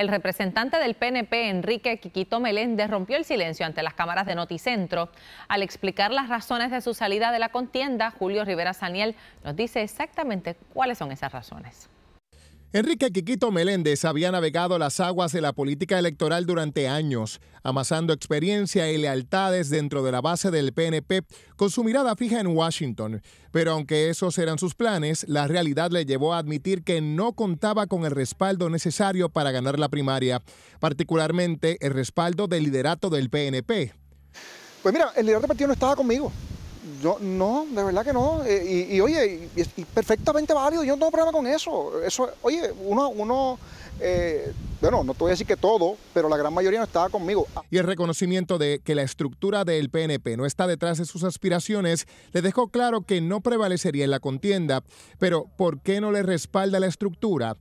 el representante del PNP, Enrique Quiquito Meléndez, rompió el silencio ante las cámaras de Noticentro. Al explicar las razones de su salida de la contienda, Julio Rivera Saniel nos dice exactamente cuáles son esas razones. Enrique Quiquito Meléndez había navegado las aguas de la política electoral durante años, amasando experiencia y lealtades dentro de la base del PNP, con su mirada fija en Washington. Pero aunque esos eran sus planes, la realidad le llevó a admitir que no contaba con el respaldo necesario para ganar la primaria, particularmente el respaldo del liderato del PNP. Pues mira, el liderato del partido no estaba conmigo yo no, de verdad que no. Eh, y, oye, y, perfectamente válido, yo no tengo problema con eso. Eso, oye, uno, uno eh, bueno, no te voy a decir que todo, pero la gran mayoría no estaba conmigo. Ah. Y el reconocimiento de que la estructura del PNP no está detrás de sus aspiraciones le dejó claro que no prevalecería en la contienda. Pero, ¿por qué no le respalda la estructura?